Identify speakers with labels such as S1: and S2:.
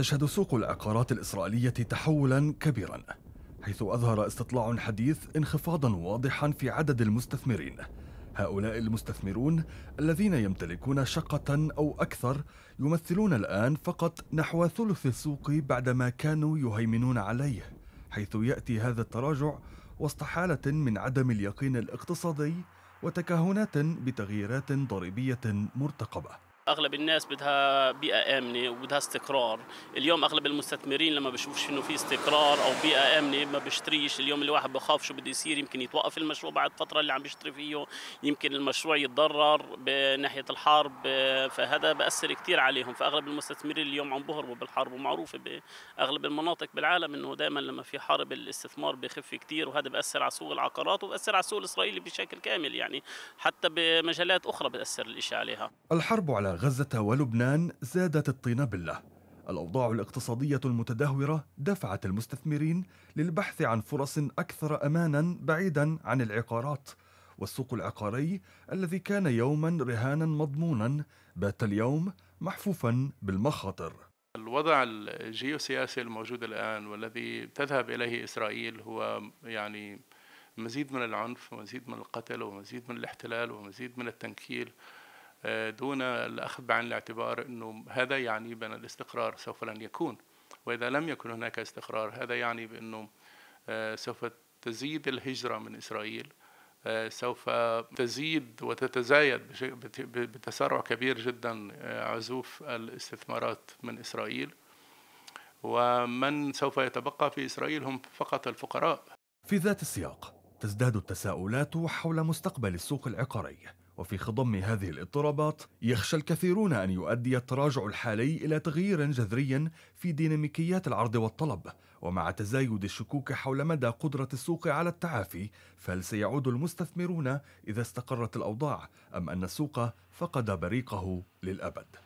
S1: تشهد سوق العقارات الإسرائيلية تحولا كبيرا حيث أظهر استطلاع حديث انخفاضا واضحا في عدد المستثمرين هؤلاء المستثمرون الذين يمتلكون شقة أو أكثر يمثلون الآن فقط نحو ثلث السوق بعدما كانوا يهيمنون عليه حيث يأتي هذا التراجع وسط حالة من عدم اليقين الاقتصادي وتكهنات بتغييرات ضريبية مرتقبة
S2: اغلب الناس بدها بيئه امنه وبدها استقرار اليوم اغلب المستثمرين لما بشوفش انه في استقرار او بيئه امنه ما بيشتريش اليوم الواحد بخاف شو بده يصير يمكن يتوقف المشروع بعد فتره اللي عم بيشتري فيه يمكن المشروع يتضرر بناحيه الحرب فهذا بأثر كثير عليهم فاغلب المستثمرين اليوم عم بهربوا بالحرب ومعروفه باغلب المناطق بالعالم انه دائما لما في حرب الاستثمار بخف كثير وهذا بأثر على سوق العقارات وبأثر على السوق الاسرائيلي بشكل كامل يعني حتى بمجالات اخرى بأثر الشيء عليها
S1: الحرب على غزة ولبنان زادت الطين بلة الأوضاع الاقتصادية المتدهورة دفعت المستثمرين للبحث عن فرص أكثر أمانا بعيدا عن العقارات والسوق العقاري الذي كان يوما رهانا مضمونا بات اليوم محفوفا بالمخاطر
S3: الوضع الجيوسياسي الموجود الآن والذي تذهب إليه إسرائيل هو يعني مزيد من العنف ومزيد من القتل ومزيد من الاحتلال ومزيد من التنكيل آه، دون الأخذ بعين الاعتبار أنه هذا يعني بأن الاستقرار سوف لن يكون وإذا لم يكن هناك استقرار هذا يعني بأنه آه، سوف تزيد الهجرة من إسرائيل آه، سوف تزيد وتتزايد بتسارع كبير جدا عزوف الاستثمارات من إسرائيل ومن سوف يتبقى في إسرائيل هم فقط الفقراء
S1: في ذات السياق تزداد التساؤلات حول مستقبل السوق العقاري وفي خضم هذه الاضطرابات يخشى الكثيرون أن يؤدي التراجع الحالي إلى تغيير جذري في ديناميكيات العرض والطلب ومع تزايد الشكوك حول مدى قدرة السوق على التعافي فهل سيعود المستثمرون إذا استقرت الأوضاع أم أن السوق فقد بريقه للأبد؟